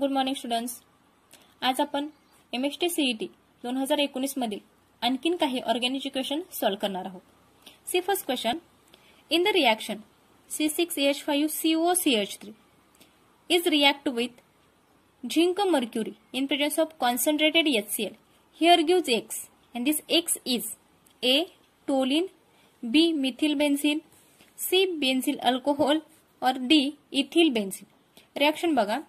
Good morning students आज आपण M S T CE T दोन हजार मधील आणखीन काही ऑर्गॅनिक इक्वेशन सॉल्व्ह करणार आहोत see first question in the reaction C six H five C O C H three is react with zinc mercury in presence of concentrated H C L here gives X and this X is A toluene B methyl benzene C benzyl alcohol और D ethyl benzene reaction बघा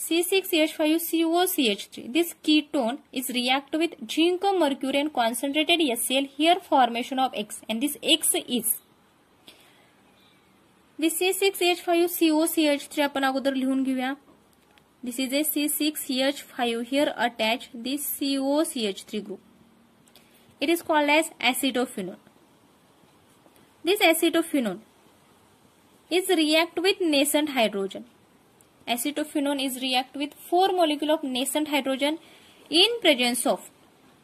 C6H5COCH3. This ketone is react with zinc or mercury and concentrated HCl here formation of X and this X is this C6H5COCH3 आपण अगोदर लिहून घेऊया this is a C6H5 here attached this COCH3 group. It is called as acetophenone. This acetophenone is react with nascent hydrogen acetophenone is react with four molecule of nascent hydrogen in presence of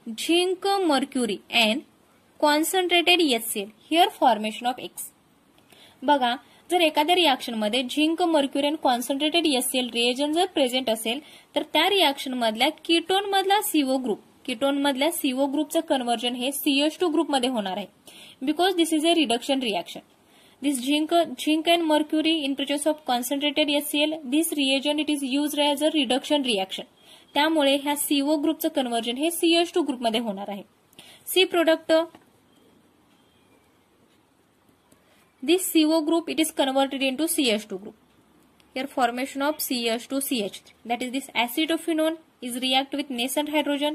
zinc mercury and concentrated HCl here formation of X बघा जर एखाद्या मध्ये zinc mercury concentrated SL reagent जर present असेल तर त्या reaction मधल्या ketone मधला सीओ ग्रुप किटोन मधल्या सीओ ग्रुपचं कन्व्हर्जन हे सीएच टू मध्ये होणार आहे because this is a reduction reaction this and zinc and mercury in concentrated HCl this reagent it is use as a reduction reaction त्यामुळे ह्या CO ग्रुपचं conversion हे एच ग्रुप मध्ये होणार आहे see product this CO group it is converted into two group here formation of H two CH that is this acetophenone is react with nascent hydrogen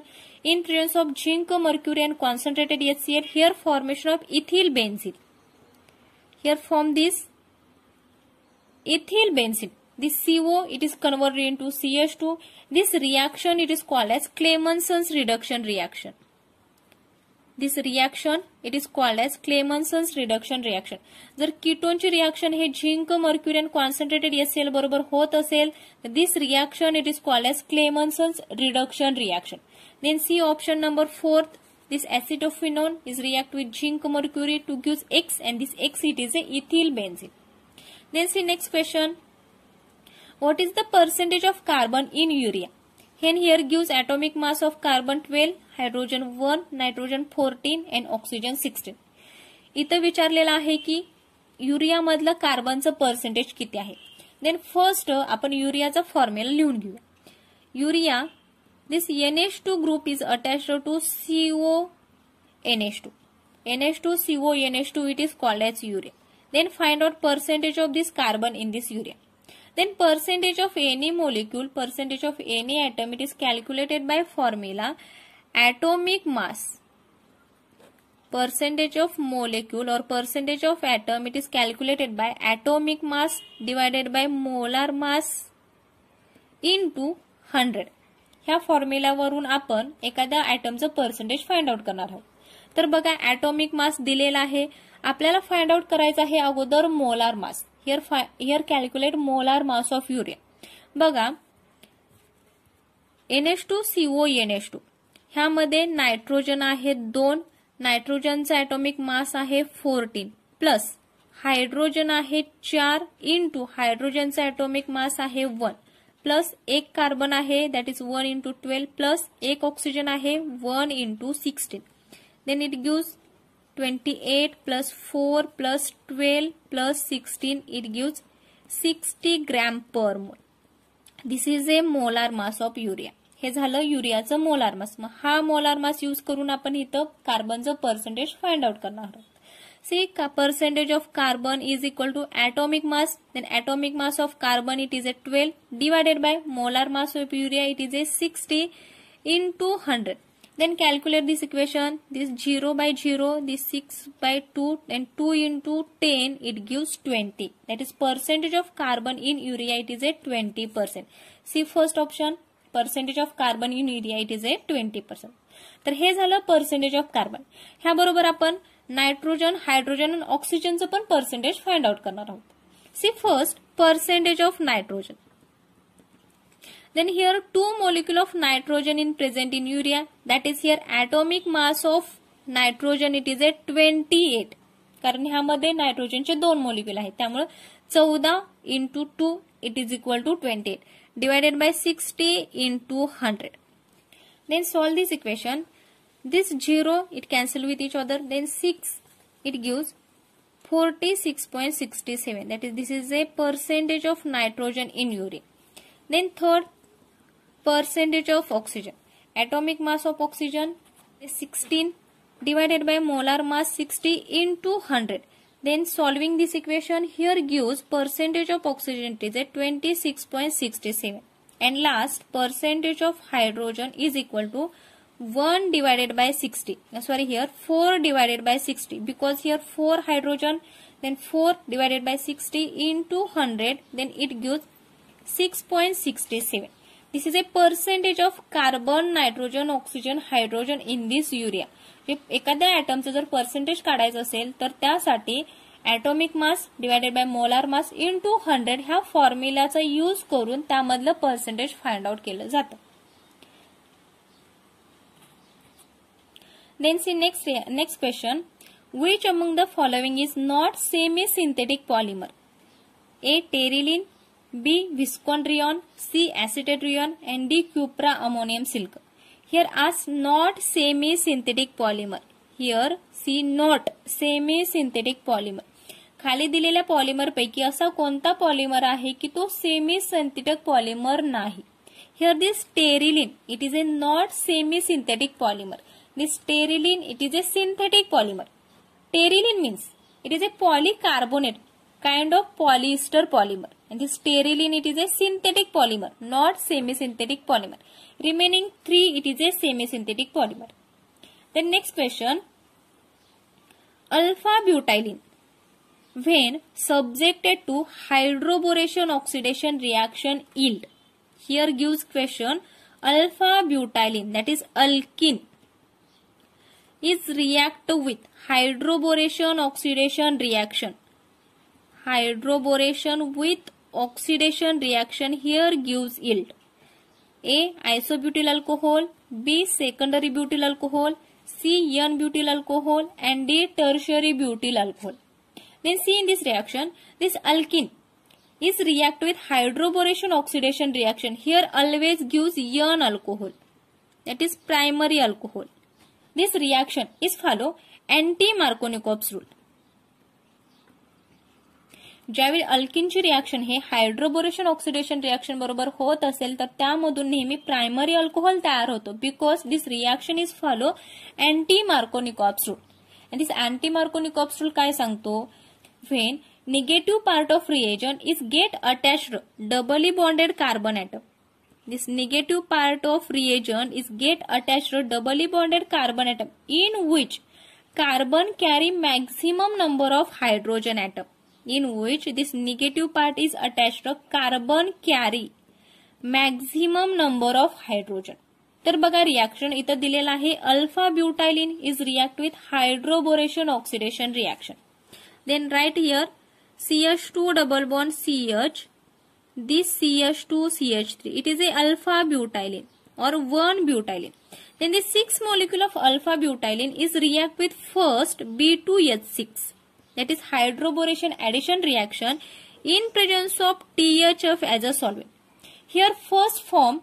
in presence of zinc mercury and concentrated SCL here formation of ethyl benzene here from this ethyl benzene this CO it is converted into CH2 this reaction it is called as Clemmensen's reduction reaction this reaction it is called as Clemmensen's reduction reaction The ketone reaction here zinc mercury and concentrated SL बरोबर hot असेल this reaction it is called as Clemmensen's reduction reaction then see option number 4th This acetophenone is react with zinc mercury to give X and this X it is a ethyl benzene. Then see next question. What is the percentage of carbon in urea? Hen here gives atomic mass of carbon 12, hydrogen 1, nitrogen 14 and oxygen 16. ki urea आहे carbon cha percentage kiti किती Then first apan urea युरियाचा formula लिहून घेऊया Urea This NH2 group is attached to CO NH 2 NH2, 2 CO NH it is called as urea. Then find out percentage of this carbon in this urea. Then percentage of any molecule, percentage of any atom it is calculated by formula atomic mass percentage of molecule or percentage of atom it is calculated by atomic mass divided by molar mass into 100 ह्या फॉर्म्युलावरून आपण एखाद्या ऍटमचं percentage find out करणार आहोत तर बघा atomic mass दिलेला आहे आपल्याला फाइंड आउट करायचं आहे अगोदर molar mass here here calculate molar mass of urea बघा NH two CO NH two ह्यामध्ये नायट्रोजन आहे दोन नायट्रोजनचा ऍटॉमिक मास आहे फोर्टीन प्लस हायड्रोजन आहे चार टू हायड्रोजनचा ऍटॉमिक मास आहे वन प्लस एक कार्बन आहे that is one into twelve plus एक ऑक्सिजन आहे one into sixteen then it gives twenty eight plus four plus twelve plus sixteen it gives sixty gram per mole this is a molar mass of urea हे झालं युरियाचं molar mass हा molar mass use करून आपण इथं कार्बनचं percentage find out करणार आहोत see percentage of carbon is equal to atomic mass then atomic mass of carbon it is a twelve divided by molar mass of urea it is a sixty into hundred division this zero by zero this six by two then two into ten it give twenty percentage of carbon in urea it is a twenty percent see first option percentage of carbon in urea it is a twenty percent तर हे झालं percentage of carbon ह्याबरोबर आपण nitrogen hydrogen आणि ऑक्सिजनचं पण percentage find out करणार आहोत see first percentage of nitrogen here two 2 of nitrogen in present in urea that is here here mass of nitrogen it is a twenty eight कारण ह्यामध्ये नायट्रोजनचे दोन मोलिक्यूल आहेत त्यामुळे चौदा into two it is equal to twenty eight divided by sixty into hundred then solve this equation This 0 it cancel with each other then 6 it gives 46.67 that is this is a percentage of nitrogen in urine. Then third percentage of oxygen. Atomic mass of oxygen is 16 divided by molar mass 60 into 100. Then solving this equation here gives percentage of oxygen is at 26.67 and last percentage of hydrogen is equal to one divided by sixty sorry here four divided by sixty because here four hydrogen then four divided by sixty into hundred then it give six point sixty seven this is a percentage of carbon nitrogen oxygen hydrogen in this urea एखाद्या ऍटमचं जर percentage काढायचं असेल तर त्यासाठी atomic mass divided by molar mass into hundred ह्या फॉर्म्युलाचा use करून त्यामधलं पर्सेंटेज फाइंड आउट केलं जातं Then see next, next question. Which among the following is not semi-synthetic polymer? A. Terylene B. Viscondrion C. Acetadrion and D. Cupra ammonium silk. Here ask not semi-synthetic polymer. Here see Not semi-synthetic polymer. खाली दिलेल्या पॉलिमरपैकी असा कोणता polymer आहे की तो semi synthetic polymer नाही here this terylene it is a not semi synthetic polymer This pterylene, it is a synthetic polymer. Pterylene means it is a polycarbonate, kind of polyester polymer. And this pterylene, it is a synthetic polymer, not semi-synthetic polymer. Remaining three, it is a semi-synthetic polymer. The next question, alpha-butylene. When subjected to hydroboration oxidation reaction yield. Here gives question alpha-butylene that is alkene is react with hydroboration oxidation reaction. Hydroboration with oxidation reaction here gives yield. A. Isobutyl alcohol. B. Secondary butyl alcohol. C. N-butyl alcohol. And D. Tertiary butyl alcohol. Then see in this reaction, this alkene is react with hydroboration oxidation reaction. Here always gives N alcohol. That is primary alcohol. This reaction is follow anti-Markovnikov's rule. ज्यावेळी अल्किनची reaction हे hydroboration oxidation reaction बरोबर होत असेल तर त्यामधून नेहमी primary alcohol तयार होतो because this reaction is follow anti Markovnikov's rule आणि दिस अँटी मार्कोनिकॉप्स रूल काय सांगतो when negative part of reagent is get attach doubly bonded carbon atom This negative part of reagent is get attached to doubly bonded carbon atom in which carbon carry maximum number of hydrogen atom in which this negative part is attached to carbon carry maximum number of hydrogen तर बघा reaction इथं दिलेलं आहे alpha butylene is react with hydroboration oxidation reaction then right here CH two double bond CH this CH2CH3. It is a alpha butylene or 1 butylene. Then the 6th molecule of alpha butylene is react with first B2H6 that is hydroboration addition reaction in presence of THF as a solvent. Here first form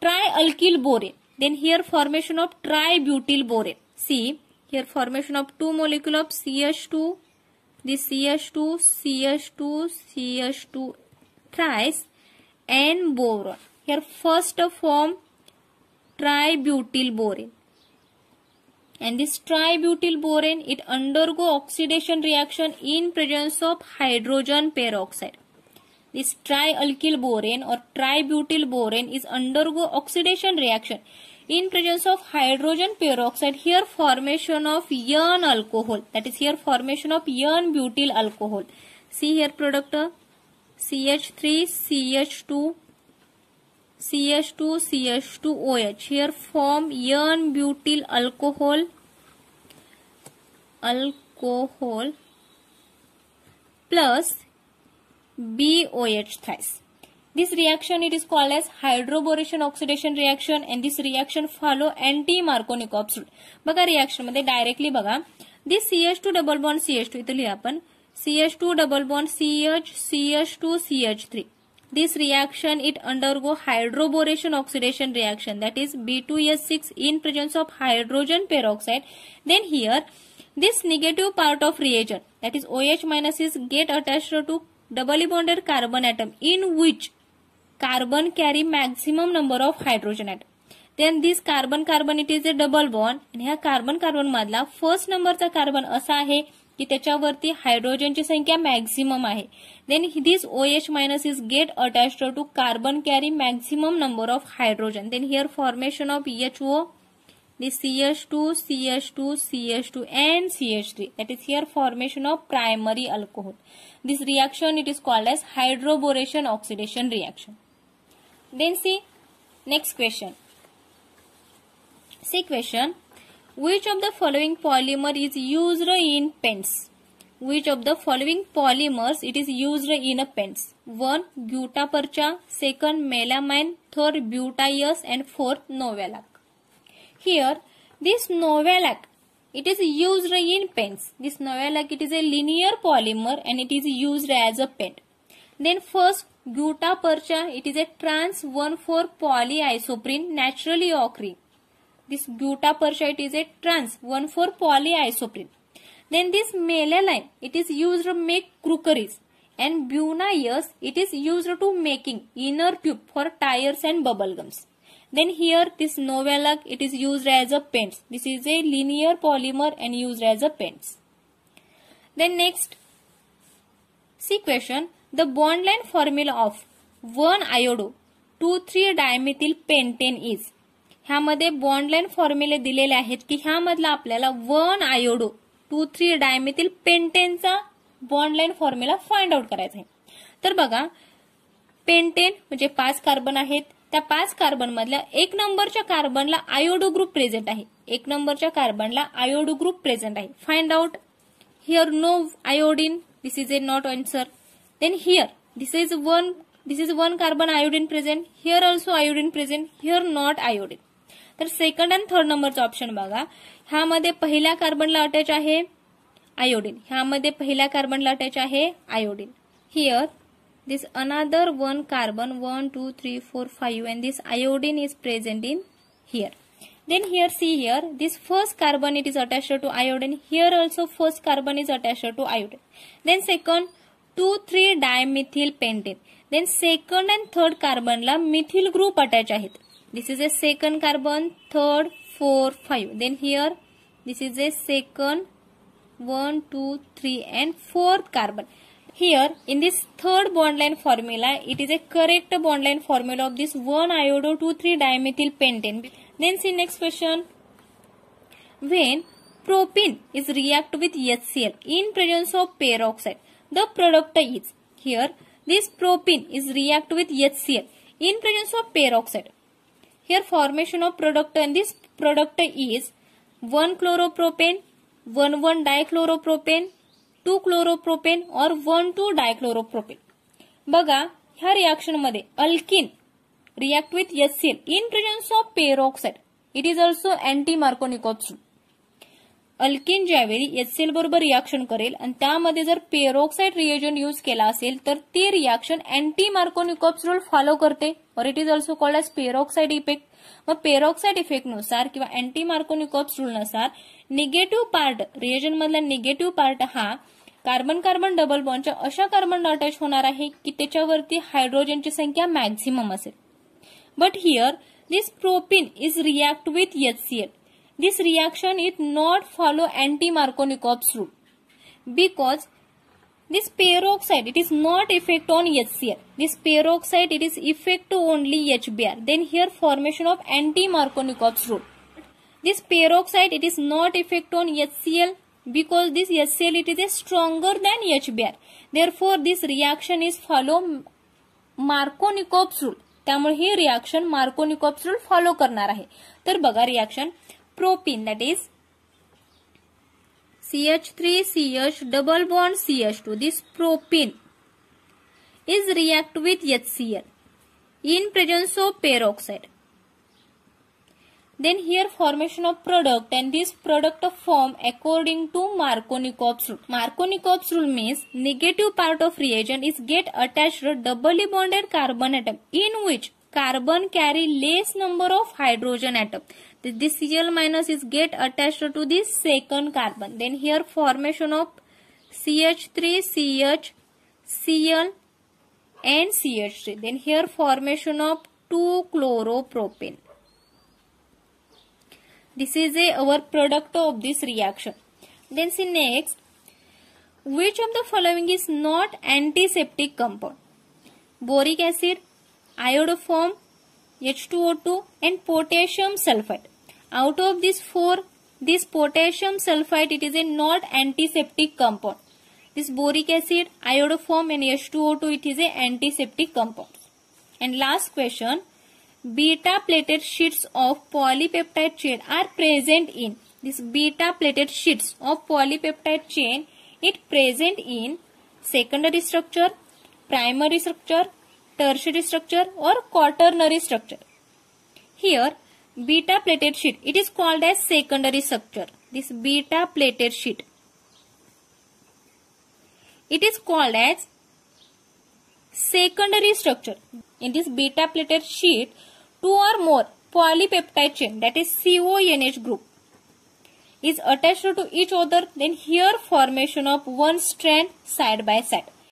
trialkyl borane. Then here formation of tributyl borane. See here formation of two molecule of CH2 this CH2, CH2, CH2 Tries and boron. Here first form tributyl borane. And this tributyl borane it undergo oxidation reaction in presence of hydrogen peroxide. This trialkyl borane or tributyl borane is undergo oxidation reaction in presence of hydrogen peroxide here formation of yarn alcohol that is here formation of yarn butyl alcohol see here product C H three C H two C H two C H two O H here form n butyl alcohol alcohol plus B O H thrice this reaction it is call as hydroboration oxidation reaction and this reaction follow anti Markovnikov's rule बघा reaction मध्ये directly बघा this C H two double C H two इथं लिहा आपण H two double bond H C H two H three this reaction it undergo hydroboration oxidation reaction that is B two S six in presence of hydrogen peroxide then here this negative part of reagent that is O H minus is get attach to double bonded carbon atom in which carbon carry maximum number of hydrogen atom then this carbon carbon it is a double bond आणि ह्या carbon carbon मधला first नंबरचा carbon असा आहे की त्याच्यावरती हायड्रोजनची संख्या मॅक्झिमम आहे then this O H minus is get attach to carbon carry maximum number of hydrogen then here formation of H O CH two CH two CH two and CH three that is here formation of primary alcohol this reaction it is called as hydroboration oxidation reaction then see next question see question Which of the following polymer is used in pens? Which of the following polymers it is used in a pens? 1. Gutapercha, 2nd melamine, 3rd butyrus and 4th novelac. Here this novelac it is used in pens. This novelac it is a linear polymer and it is used as a pen. Then first gutapercha it is a trans 1,4 polyisoprene naturally occurring this butaperchite is a trans one, for polyisoprene. Then this melalin, it is used to make crockeries And bunias, it is used to making inner tube for tires and bubble gums. Then here this novelac, it is used as a paints. This is a linear polymer and used as a paints. Then next, see question, the bond line formula of 1 iodo 2,3 dimethyl pentane is ह्यामध्ये बॉन्डलाईन फॉर्म्युले दिलेले आहेत की ह्यामधला आपल्याला one iodo two three dimethyl पेंटेनचा bond line formula find out करायचा आहे तर बघा पेंटेन म्हणजे पाच कार्बन आहेत त्या पाच कार्बन मधल्या एक नंबरच्या कार्बनला आयोडो ग्रुप प्रेझेंट आहे एक नंबरच्या कार्बनला आयोडो ग्रुप प्रेझेंट आहे find out here no iodine this is a not answer then here this is one this is one carbon iodine present here also iodine present here not iodine तर second and third नंबरचा option बघा ह्यामध्ये पहिल्या कार्बनला attach आहे iodine ह्यामध्ये पहिल्या कार्बनला अटॅच आहे iodine here this another one carbon one two three four five and this iodine is present in here then here see here this first carbon it is attach to iodine here also first carbon is attach to iodine then second two three painted pentane second and third कार्बनला methyl group attach आहेत this is a second carbon third four five then here this is a second one two three and fourth carbon here in this third bond line formula it is a correct bond line formula of this 1 iodo 2 3 dimethyl pentane then see next question when propene is react with HCl in presence of peroxide the product is here this propene is react with HCl in presence of peroxide Here formation of product and this product is 1 chloropropane, 1 1 dichloropropane, 2 chloropropane or 1 2 dichloropropane बघा ह्या reaction मध्ये alkene react with HCl, in presence of peroxide, it is also anti Markovnikov's alkene ज्यावेळी HCl बरोबर reaction करेल आणि त्यामध्ये जर peroxide reagent use केला असेल तर ते reaction anti Markovnikov's rule follow करते और it is also called as peroxide effect मग पेरोक्साईड इफेक्टनुसार किंवा अँटी मार्कोनिकॉप्स रूलनुसार निगेटिव्ह पार्ट रिएजन मधला निगेटिव्ह पार्ट हा कार्बन कार्बन डबल बॉन्डच्या अशा कार्बन अटॅच होणार आहे की त्याच्यावरती हायड्रोजनची संख्या मॅक्झिमम असेल but here this propene is react with HCl this reaction it not follow anti markovnikov's rule because this peroxide it is not effect on HCl. This peroxide it is effect to only HBr. Then here formation of anti-Markovnikov's rule. This peroxide it is not effect on HCl because this HCl it is stronger than HBr. Therefore this reaction is follow Markovnikov's rule. त्यामुळे हे reaction मार्कोनिकॉप्स rule follow करणार आहे तर बघा reaction propene that is CH3CH double bond CH2 this propene is react with HCl in presence of peroxide. Then here formation of product and this product of form according to Markovnikov's rule. Markovnikov's rule means negative part of reagent is get attached to doubly bonded carbon atom in which carbon carry less number of hydrogen atom this Cl minus is get attached to the second carbon. Then here formation of CH3, CH, Cl and CH3. Then here formation of 2 chloropropane. This is a, our product of this reaction. Then see next, which of the following is not antiseptic compound? Boric acid, iodoform, H2O2 and potassium sulfate. Out of these four, this potassium sulfide it is a not antiseptic compound. This boric acid, iodoform and H2O2, it is a antiseptic compound. And last question, beta plated sheets of polypeptide chain are present in. This beta plated sheets of polypeptide chain, it present in secondary structure, primary structure, tertiary structure or quaternary structure. Here beta plated sheet it is called as secondary structure this beta plated sheet it is called as secondary structure in this beta plated sheet two or more polypeptide chain that is CONH group is attached to each other then here formation of one strand side by side